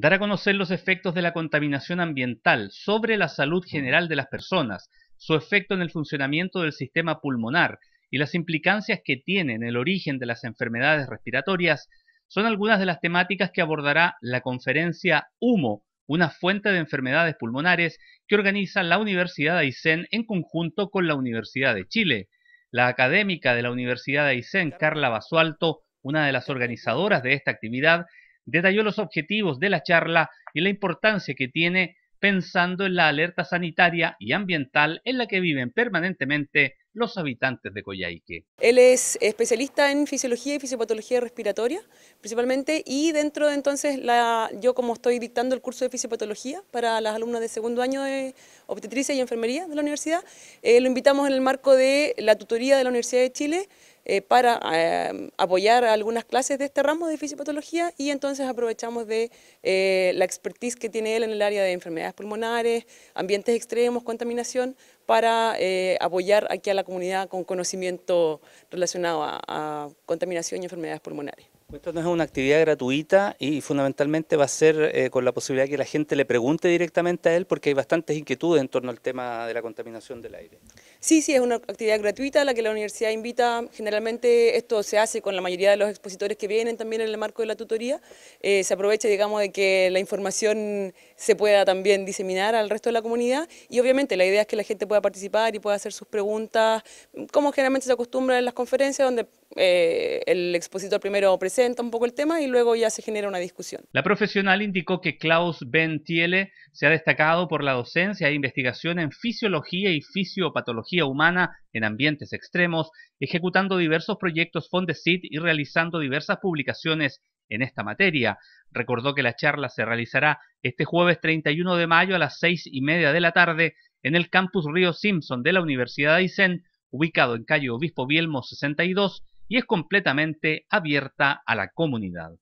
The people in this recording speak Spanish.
dar a conocer los efectos de la contaminación ambiental sobre la salud general de las personas, su efecto en el funcionamiento del sistema pulmonar y las implicancias que tiene en el origen de las enfermedades respiratorias, son algunas de las temáticas que abordará la conferencia Humo, una fuente de enfermedades pulmonares que organiza la Universidad de Aysén en conjunto con la Universidad de Chile. La académica de la Universidad de Aysén, Carla Basualto, una de las organizadoras de esta actividad, detalló los objetivos de la charla y la importancia que tiene pensando en la alerta sanitaria y ambiental en la que viven permanentemente los habitantes de Coyhaique. Él es especialista en fisiología y fisiopatología respiratoria, principalmente, y dentro de entonces, yo como estoy dictando el curso de fisiopatología para las alumnas de segundo año de obstetricia y enfermería de la universidad, eh, lo invitamos en el marco de la tutoría de la Universidad de Chile, eh, para eh, apoyar algunas clases de este ramo de fisiopatología y entonces aprovechamos de eh, la expertise que tiene él en el área de enfermedades pulmonares, ambientes extremos, contaminación, para apoyar aquí a la comunidad con conocimiento relacionado a, contaminación y enfermedades pulmonares. Esto no es una actividad gratuita y fundamentalmente va a ser con la posibilidad que la gente le pregunte directamente a él porque hay bastantes inquietudes en torno al tema de la contaminación del aire. Sí, sí, es una actividad gratuita la que la universidad invita. Generalmente esto se hace con la mayoría de los expositores que vienen también en el marco de la tutoría. Eh, se aprovecha, digamos, de que la información se pueda también diseminar al resto de la comunidad y obviamente la idea es que la gente pueda participar y pueda hacer sus preguntas, como generalmente se acostumbra en las conferencias, donde eh, el expositor primero presenta un poco el tema y luego ya se genera una discusión. La profesional indicó que Klaus Ben Thiele se ha destacado por la docencia e investigación en fisiología y fisiopatología humana en ambientes extremos, ejecutando diversos proyectos Fondesit y realizando diversas publicaciones en esta materia. Recordó que la charla se realizará este jueves 31 de mayo a las seis y media de la tarde en el campus Río Simpson de la Universidad de Aysén, ubicado en calle Obispo Bielmo 62 y es completamente abierta a la comunidad.